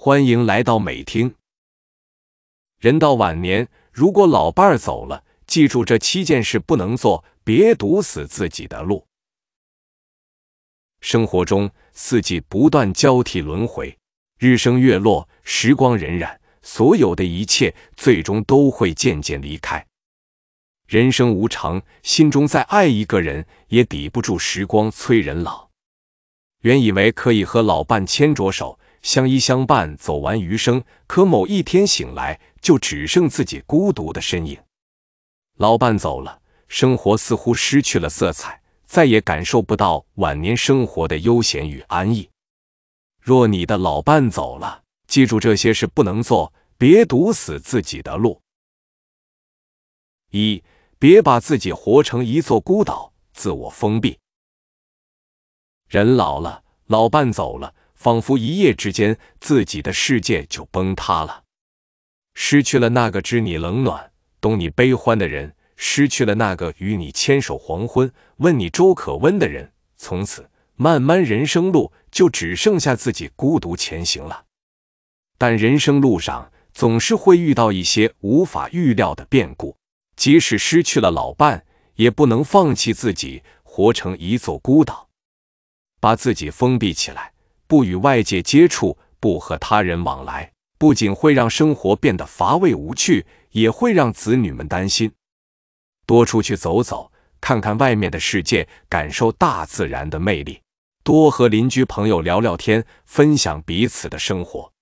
欢迎来到美听。人到晚年，如果老伴儿走了，记住这七件事不能做，别堵死自己的路。生活中，四季不断交替轮回，日升月落，时光荏苒，所有的一切最终都会渐渐离开。人生无常，心中再爱一个人，也抵不住时光催人老。原以为可以和老伴牵着手。相依相伴走完余生，可某一天醒来，就只剩自己孤独的身影。老伴走了，生活似乎失去了色彩，再也感受不到晚年生活的悠闲与安逸。若你的老伴走了，记住这些事不能做，别堵死自己的路。一，别把自己活成一座孤岛，自我封闭。人老了，老伴走了。仿佛一夜之间，自己的世界就崩塌了，失去了那个知你冷暖、懂你悲欢的人，失去了那个与你牵手黄昏、问你粥可温的人，从此慢慢人生路就只剩下自己孤独前行了。但人生路上总是会遇到一些无法预料的变故，即使失去了老伴，也不能放弃自己，活成一座孤岛，把自己封闭起来。不与外界接触，不和他人往来，不仅会让生活变得乏味无趣，也会让子女们担心。多出去走走，看看外面的世界，感受大自然的魅力；多和邻居朋友聊聊天，分享彼此的生活。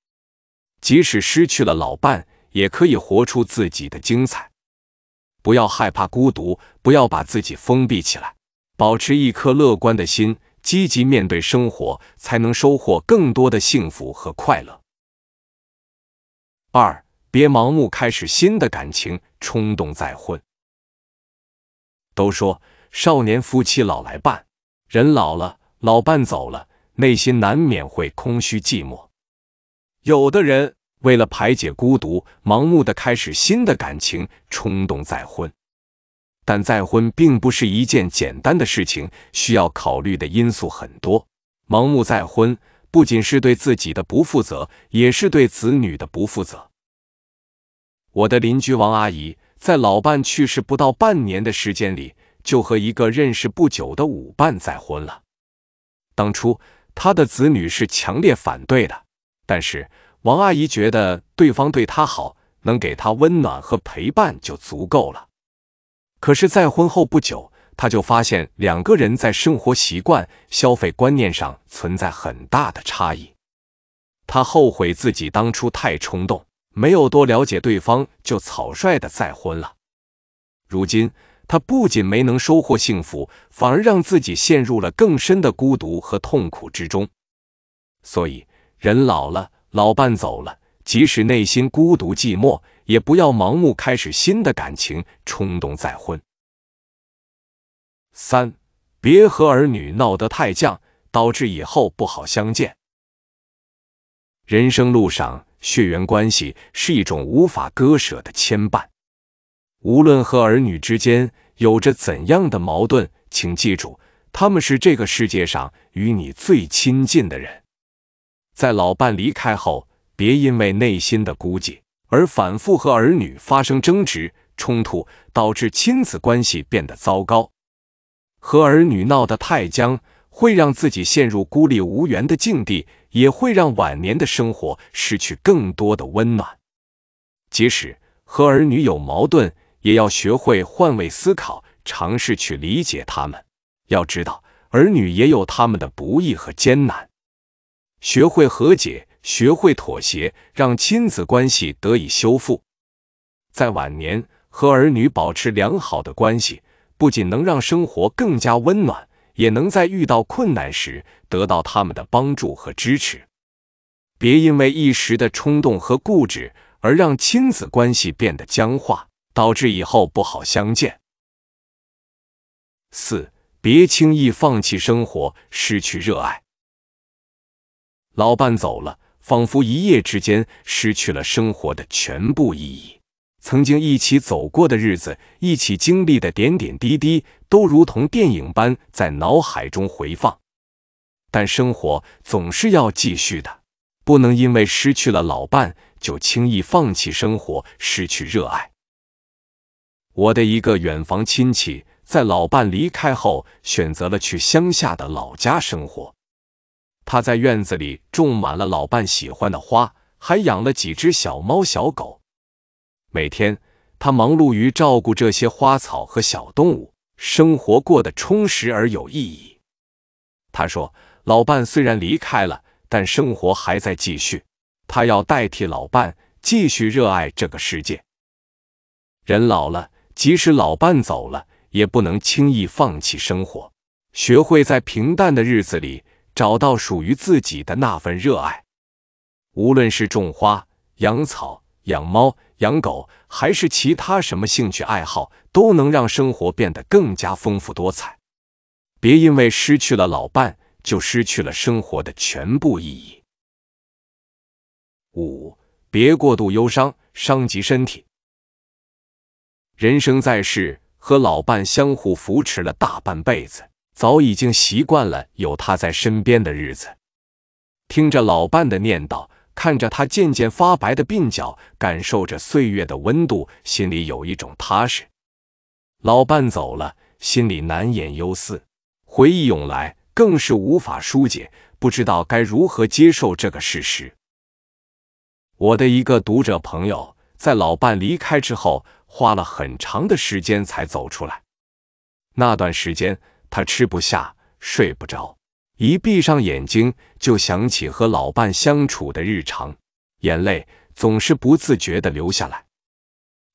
即使失去了老伴，也可以活出自己的精彩。不要害怕孤独，不要把自己封闭起来，保持一颗乐观的心。积极面对生活，才能收获更多的幸福和快乐。二，别盲目开始新的感情，冲动再婚。都说少年夫妻老来伴，人老了，老伴走了，内心难免会空虚寂寞。有的人为了排解孤独，盲目的开始新的感情，冲动再婚。但再婚并不是一件简单的事情，需要考虑的因素很多。盲目再婚不仅是对自己的不负责，也是对子女的不负责。我的邻居王阿姨在老伴去世不到半年的时间里，就和一个认识不久的舞伴再婚了。当初她的子女是强烈反对的，但是王阿姨觉得对方对她好，能给她温暖和陪伴就足够了。可是再婚后不久，他就发现两个人在生活习惯、消费观念上存在很大的差异。他后悔自己当初太冲动，没有多了解对方就草率的再婚了。如今他不仅没能收获幸福，反而让自己陷入了更深的孤独和痛苦之中。所以人老了，老伴走了，即使内心孤独寂寞。也不要盲目开始新的感情，冲动再婚。三，别和儿女闹得太僵，导致以后不好相见。人生路上，血缘关系是一种无法割舍的牵绊。无论和儿女之间有着怎样的矛盾，请记住，他们是这个世界上与你最亲近的人。在老伴离开后，别因为内心的孤寂。而反复和儿女发生争执冲突，导致亲子关系变得糟糕。和儿女闹得太僵，会让自己陷入孤立无援的境地，也会让晚年的生活失去更多的温暖。即使和儿女有矛盾，也要学会换位思考，尝试去理解他们。要知道，儿女也有他们的不易和艰难，学会和解。学会妥协，让亲子关系得以修复。在晚年和儿女保持良好的关系，不仅能让生活更加温暖，也能在遇到困难时得到他们的帮助和支持。别因为一时的冲动和固执而让亲子关系变得僵化，导致以后不好相见。四，别轻易放弃生活，失去热爱。老伴走了。仿佛一夜之间失去了生活的全部意义。曾经一起走过的日子，一起经历的点点滴滴，都如同电影般在脑海中回放。但生活总是要继续的，不能因为失去了老伴就轻易放弃生活，失去热爱。我的一个远房亲戚在老伴离开后，选择了去乡下的老家生活。他在院子里种满了老伴喜欢的花，还养了几只小猫小狗。每天，他忙碌于照顾这些花草和小动物，生活过得充实而有意义。他说：“老伴虽然离开了，但生活还在继续。他要代替老伴，继续热爱这个世界。”人老了，即使老伴走了，也不能轻易放弃生活，学会在平淡的日子里。找到属于自己的那份热爱，无论是种花、养草、养猫、养狗，还是其他什么兴趣爱好，都能让生活变得更加丰富多彩。别因为失去了老伴，就失去了生活的全部意义。五，别过度忧伤，伤及身体。人生在世，和老伴相互扶持了大半辈子。早已经习惯了有他在身边的日子，听着老伴的念叨，看着他渐渐发白的鬓角，感受着岁月的温度，心里有一种踏实。老伴走了，心里难掩忧思，回忆涌来，更是无法疏解，不知道该如何接受这个事实。我的一个读者朋友，在老伴离开之后，花了很长的时间才走出来，那段时间。他吃不下，睡不着，一闭上眼睛就想起和老伴相处的日常，眼泪总是不自觉地流下来。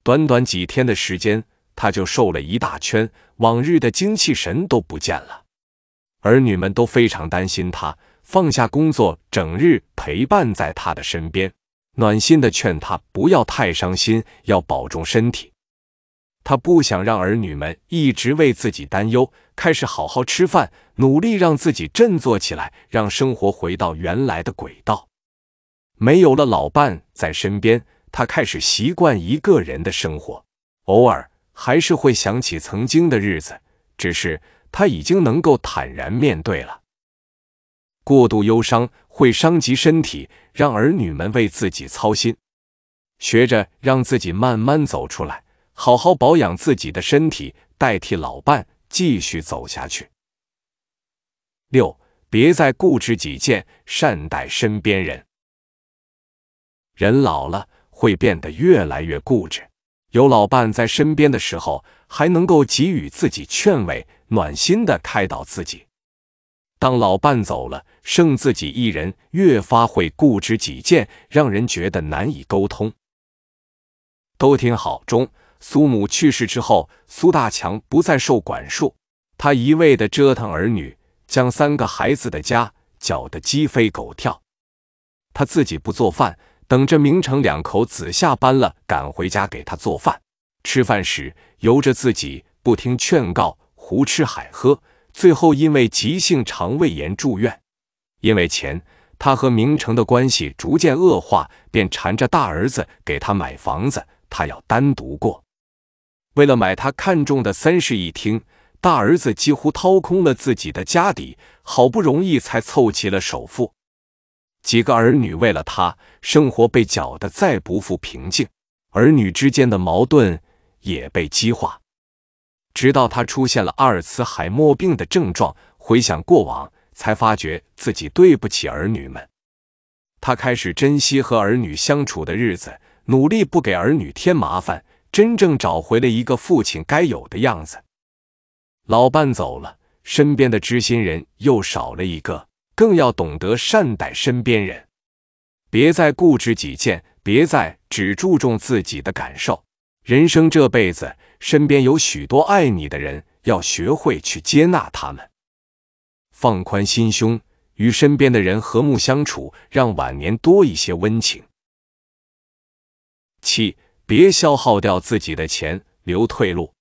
短短几天的时间，他就瘦了一大圈，往日的精气神都不见了。儿女们都非常担心他，放下工作，整日陪伴在他的身边，暖心地劝他不要太伤心，要保重身体。他不想让儿女们一直为自己担忧，开始好好吃饭，努力让自己振作起来，让生活回到原来的轨道。没有了老伴在身边，他开始习惯一个人的生活，偶尔还是会想起曾经的日子，只是他已经能够坦然面对了。过度忧伤会伤及身体，让儿女们为自己操心，学着让自己慢慢走出来。好好保养自己的身体，代替老伴继续走下去。六，别再固执己见，善待身边人。人老了会变得越来越固执，有老伴在身边的时候，还能够给予自己劝慰，暖心的开导自己。当老伴走了，剩自己一人，越发会固执己见，让人觉得难以沟通。都挺好，中。苏母去世之后，苏大强不再受管束，他一味的折腾儿女，将三个孩子的家搅得鸡飞狗跳。他自己不做饭，等着明成两口子下班了赶回家给他做饭。吃饭时由着自己，不听劝告，胡吃海喝，最后因为急性肠胃炎住院。因为钱，他和明成的关系逐渐恶化，便缠着大儿子给他买房子，他要单独过。为了买他看中的三室一厅，大儿子几乎掏空了自己的家底，好不容易才凑齐了首付。几个儿女为了他，生活被搅得再不复平静，儿女之间的矛盾也被激化。直到他出现了阿尔茨海默病的症状，回想过往，才发觉自己对不起儿女们。他开始珍惜和儿女相处的日子，努力不给儿女添麻烦。真正找回了一个父亲该有的样子。老伴走了，身边的知心人又少了一个，更要懂得善待身边人，别再固执己见，别再只注重自己的感受。人生这辈子，身边有许多爱你的人，要学会去接纳他们，放宽心胸，与身边的人和睦相处，让晚年多一些温情。七。别消耗掉自己的钱，留退路。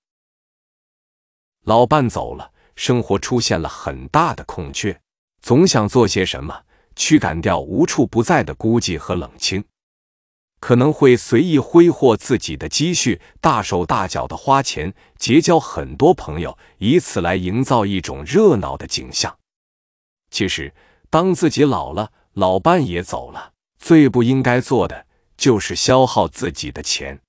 老伴走了，生活出现了很大的空缺，总想做些什么，驱赶掉无处不在的孤寂和冷清。可能会随意挥霍自己的积蓄，大手大脚的花钱，结交很多朋友，以此来营造一种热闹的景象。其实，当自己老了，老伴也走了，最不应该做的。就是消耗自己的钱，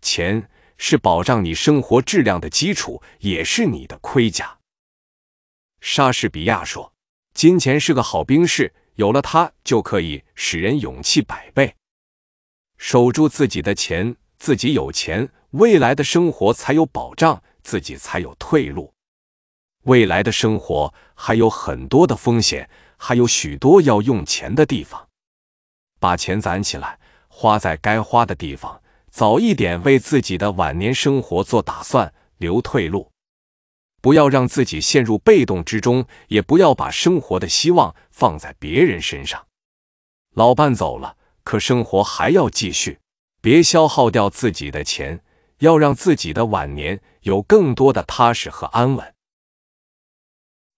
钱是保障你生活质量的基础，也是你的盔甲。莎士比亚说：“金钱是个好兵士，有了它就可以使人勇气百倍。”守住自己的钱，自己有钱，未来的生活才有保障，自己才有退路。未来的生活还有很多的风险，还有许多要用钱的地方，把钱攒起来。花在该花的地方，早一点为自己的晚年生活做打算，留退路，不要让自己陷入被动之中，也不要把生活的希望放在别人身上。老伴走了，可生活还要继续，别消耗掉自己的钱，要让自己的晚年有更多的踏实和安稳。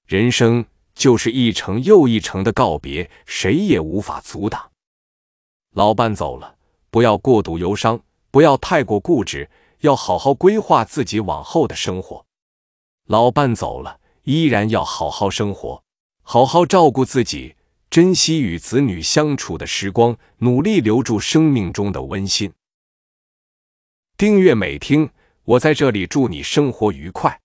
人生就是一程又一程的告别，谁也无法阻挡。老伴走了，不要过度忧伤，不要太过固执，要好好规划自己往后的生活。老伴走了，依然要好好生活，好好照顾自己，珍惜与子女相处的时光，努力留住生命中的温馨。订阅美听，我在这里祝你生活愉快。